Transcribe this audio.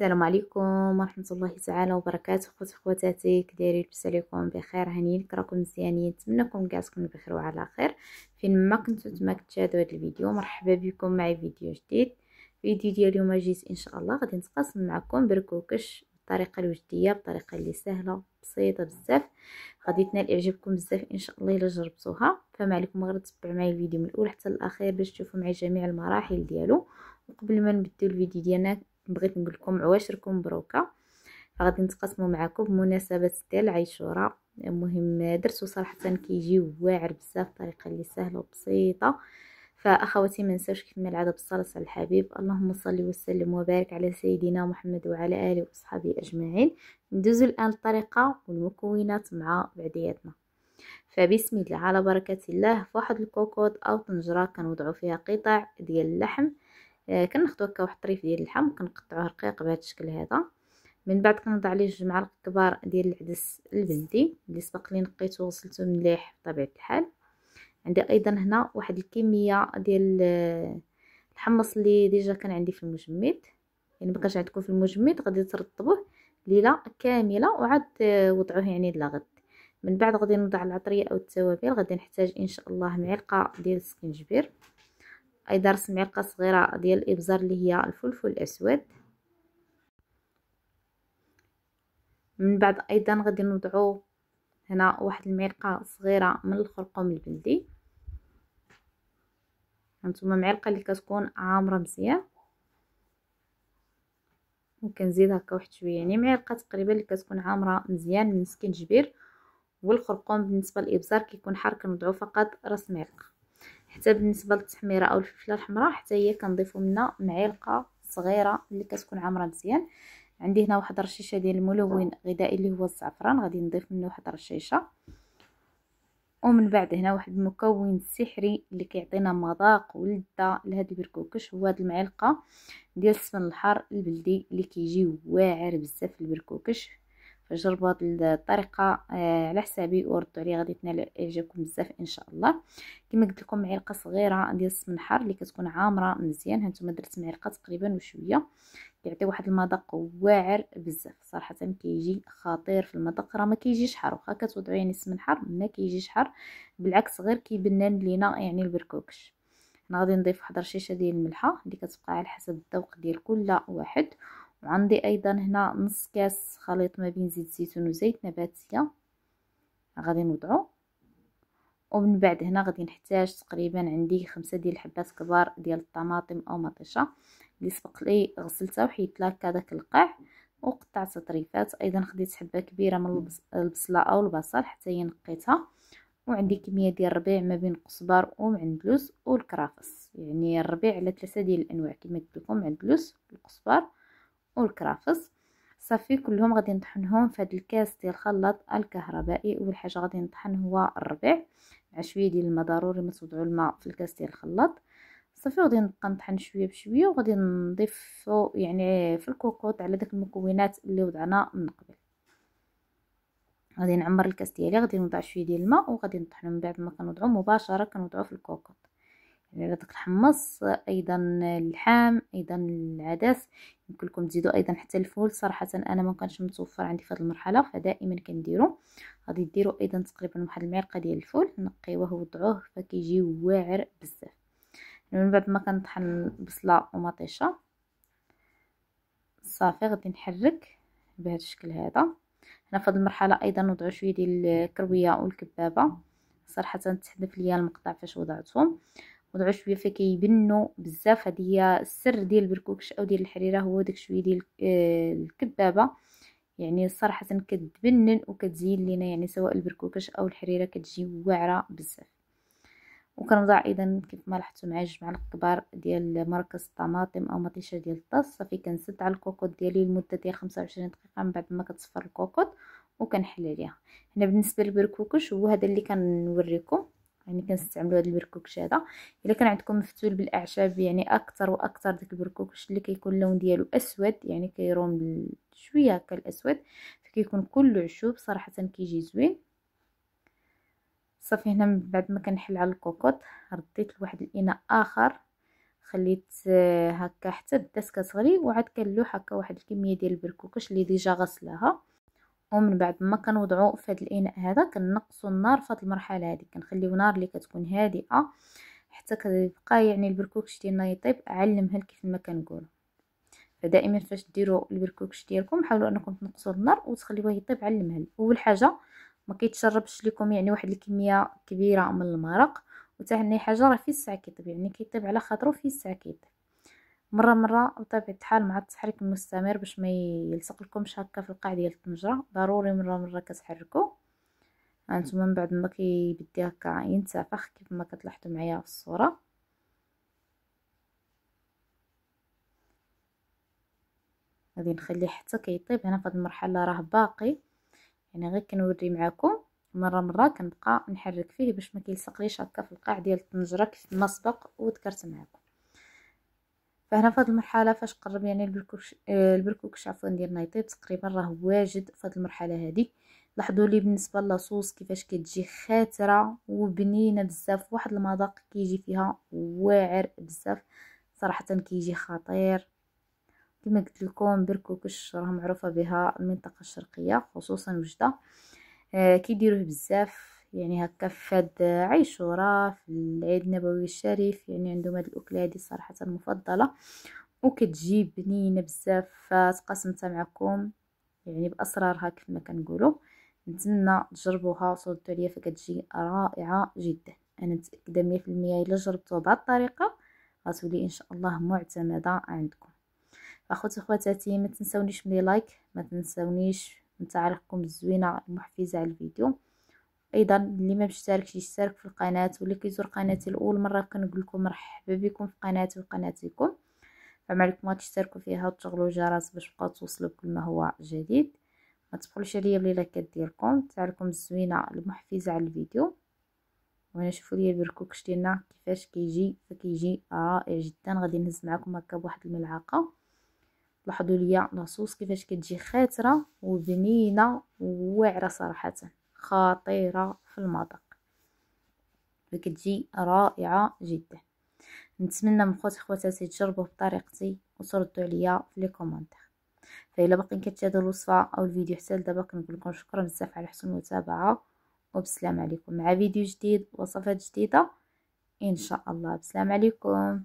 السلام عليكم ورحمة الله تعالى وبركاته خوت خواتاتي كديري لبس عليكم بخير هانيين كراكم مزيانين نتمنىكم كاع تكونوا بخير وعلى خير فين ما كنتو تما كتشاهدوا هذا الفيديو مرحبا بكم معي فيديو جديد فيديو ديال اليوم جيت ان شاء الله غادي نتقاسم معكم بركوكش بطريقة الوجديه بطريقة اللي سهله بسيطه بزاف غادي تنال اعجابكم بزاف ان شاء الله الا جربتوها فما عليكم غير تتبعوا معايا الفيديو من الاول حتى الاخير باش تشوفوا معايا جميع المراحل ديالو وقبل ما نبدأ الفيديو ديالنا بغيت نقول لكم عواشركم مبروكه غادي نتقاسموا معكم بمناسبه ديال عيشورا المهم درتو صراحه كيجي واعر بزاف بطريقه اللي سهله وبسيطه فاخواتي ما نساوش كما العاده بالصلاه على الحبيب اللهم صل وسلم وبارك على سيدنا محمد وعلى اله وصحبه اجمعين ندوزو الان الطريقه والمكونات مع بعدياتنا فبسم الله على بركه الله فواحد الكوكوط او طنجره كنوضعو فيها قطع ديال اللحم آه، كناخدو هكا واحد الطريف ديال اللحم كنقطعوه رقيق بهذا الشكل هذا من بعد كنوضع عليه جوج معالق كبار ديال العدس البلدي اللي سبق لي نقيته وغسلته مليح بطبيعه الحال عندي ايضا هنا واحد الكميه ديال آه، الحمص اللي ديجا كان عندي في المجمد يعني بقاش عندكم في المجمد غادي ترطبوه ليله كامله وعاد آه، وضعوه يعني لغد من بعد غادي نوضع العطريه او التوابل غادي نحتاج ان شاء الله معلقه ديال السكنجبير درس معلقه صغيره ديال الابزار اللي هي الفلفل الاسود من بعد ايضا غادي نوضعو هنا واحد المعلقه صغيره من الخرقوم البلدي هانتوما معلقه اللي كتكون عامره مزيان وكنزيد هكا واحد شويه يعني معلقه تقريبا اللي كتكون عامره مزيان من سكينجبير والخرقوم بالنسبه للابزار كيكون حار كنوضعوا فقط راس معلقه حتى بالنسبه للتحميره او الفلفله الحمراء حتى هي كنضيفو منها معلقه صغيره اللي كتكون عامره مزيان عندي هنا واحد رشيشه ديال الملون غذائي اللي هو الزعفران غادي نضيف منه واحد رشيشه ومن بعد هنا واحد المكون السحري اللي كيعطينا مذاق ولذه لهاد البركوكش هو هذه المعلقه ديال السمن الحار البلدي اللي كيجي واعر بزاف البركوكش جربوا هاد الطريقه آه، على حسابي وردوا عليا غادي تنال اعجابكم بزاف ان شاء الله كما قلت لكم معلقه صغيره ديال السمنحر اللي كتكون عامره مزيان هانتوما درت معلقه تقريبا وشويه كيعطي واحد المذاق واعر بزاف صراحه كيجي خطير في المذاق راه ما كيجيش حار واخا كتوضعوا يعني السمنحر ما كيجيش حار بالعكس غير كيبنان لينا يعني البركوكش هنا غادي نضيف واحد رشيشه ديال الملحه اللي كتبقى على حسب الذوق ديال كل واحد وعندي ايضا هنا نص كاس خليط ما بين زيت زيتون وزيت نباتيه غادي نوضعو ومن بعد هنا غادي نحتاج تقريبا عندي خمسة ديال الحبات كبار ديال الطماطم او مطيشه اللي سبق لي غسلتها وحيدت لها داك القاع وقطعت طريفات ايضا خديت حبه كبيره من البصله او البصل حتى هي نقيتها وعندي كميه ديال الربيع ما بين القزبر ومعندلوس والكرافس يعني الربيع على ثلاثه ديال الانواع كما قلت لكم معندلوس والقزبر والكرافس صافي كلهم غادي نطحنهم في هذا الكاس ديال الخلاط الكهربائي اول حاجه غادي نطحن هو الربع مع شويه ديال الماء ضروري ما تصبعوا الماء في الكاس ديال الخلاط صافي غادي نبقى نطحن شويه بشويه وغادي نضيفو يعني في الكوكوط على داك المكونات اللي وضعنا من قبل غادي نعمر الكاس ديالي غادي نوضع شويه ديال الماء وغادي نطحنو من بعد ما كنوضعو مباشره كنوضعو في الكوكوط غطق يعني الحمص ايضا اللحام ايضا العدس يمكن لكم تزيدوا ايضا حتى الفول صراحه انا ما كانش متوفر عندي في هذه المرحله فدائما كنديرو غادي ديروا ايضا تقريبا واحد المعلقه ديال الفول نقيوه ووضعوه فكيجي واعر بزاف من بعد ما كنطحن البصله ومطيشه صافي غادي نحرك بهذا الشكل هذا هنا في هذه المرحله ايضا وضعوا شويه ديال الكرويه والكبابه صراحه تحذف ليا المقطع فاش وضعتهم وضعوا شويه فكيبنوا بزاف هذه هي السر ديال البركوكش او ديال الحريره هو داك شويه ديال آه، الكبابه يعني صراحه كتبنن وكتزين لينا يعني سواء البركوكش او الحريره كتجي واعره بزاف وكنوضع ايضا كيف ما لاحظتوا معايا جوج معالق كبار ديال مركز الطماطم او مطيشه ديال الطاس صافي كنسد على الكوكوط ديالي لمده ديال 25 دقيقه من بعد ما كتصفر الكوكوط وكنحل عليها هنا بالنسبه للبركوكش هو هذا اللي كنوريكم يعني كنستعملوا هذا البركوكش هذا الا كان عندكم مفتول بالاعشاب يعني اكثر واكثر داك البركوكش اللي كيكون اللون ديالو اسود يعني كيروم شويه هكا الاسود فكيكون كله عشوب صراحه كيجي زوين صافي هنا من بعد ما كنحل على الكوكوط رديت لواحد الاناء اخر خليت آه، هكا حتى بدات كتغلي وعاد كنلوح هكا واحد الكميه ديال البركوكش اللي ديجا غسلاها ومن بعد ما كنوضعو في هذا الاناء هذا كنقصو النار في المرحله هذه كنخليو نار اللي كتكون هادئه حتى كيبقى يعني البركوكش ديالنا يطيب علمها كيف ما كنقولوا فدائما فاش ديروا البركوكش ديالكم حاولوا انكم تنقصوا النار وتخليوه يطيب على المهل اول حاجه ما كيتشربش لكم يعني واحد الكميه كبيره من المرق وتهني حاجه راه في الساعه كيطيب يعني كيطيب على خاطرو في الساعه كيطيب مره مره بطبيعه الحال مع التحريك المستمر باش ما يلصق لكمش هكا في القاع ديال الطنجره ضروري مره مره كتحركوا آه، هانتوما من بعد ما كيبدي هكا ينتفخ كيف ما كتلاحظوا معايا في الصوره غادي نخليه حتى كيطيب هنا في هذه المرحله راه باقي يعني غير كنوري معاكم مره مره كنبقى نحرك فيه باش ما كيلصقليش هكا في القاع ديال الطنجره كيف ما سبق وذكرت معاكم فهنا في هذه المرحله فاش قرب يعني البركوكش آه، البركوكش عفوا ديالنا يطيب تقريبا راه واجد في هذه المرحله هذه لاحظوا لي بالنسبه لاصوص كيفاش كتجي خاتره وبنينه بزاف واحد المذاق كيجي فيها واعر بزاف صراحه كيجي خطير كما قلت لكم بركوكش راه معروفه بها المنطقه الشرقيه خصوصا وجده آه، كيديروه بزاف يعني هكا فهاد عيشورة في العيد النبوي الشريف يعني عندهم هاد الأكلة هادي صراحة مفضلة وكتجي بنينة بزاف فتقاسمتها معكم يعني بأسرارها كيف ما كنقولوا نتمنى تجربوها وصوتوا عليا فكتجي رائعة جدا أنا متأكدة مية في المية إلا جربتوها بهاد الطريقة غتولي إن شاء الله معتمدة عندكم اخوتي خواتاتي ما تنسونيش من لايك ما تنسونيش من تعليقكم الزوينه المحفزه على الفيديو ايضا اللي ما مشتركش يشترك في القناه واللي كيزور قناتي لاول مره كنقول لكم مرحبا بكم في قناتي وقناتكم فما عليكم ما تشتركوا فيها وتشغلوا الجرس باش تبقاو توصلوا بكل ما هو جديد ما تبخلوش عليا لايكات ديالكم تاعكم الزوينه المحفزه على الفيديو وانا شوفوا لي البركوكش ديالنا كيفاش كيجي فكيجي رائع جدا غادي نهز معكم هكا بواحد الملعقه لاحظوا ليا لاصوص كيفاش كتجي خاتره وبنينه وواعره صراحه خطيرة في المذاق وكتجي رائعة جدا نتمنى من خوتي خواتاتي تجربوه بطريقتي وتردوا عليا في لي كومونتير فإلا باقي كتشاهدوا الوصفة أو الفيديو حتى لدابا كنقول لكم شكرا بزاف على حسن المتابعة وبسلام عليكم مع فيديو جديد وصفات جديدة إن شاء الله بسلام عليكم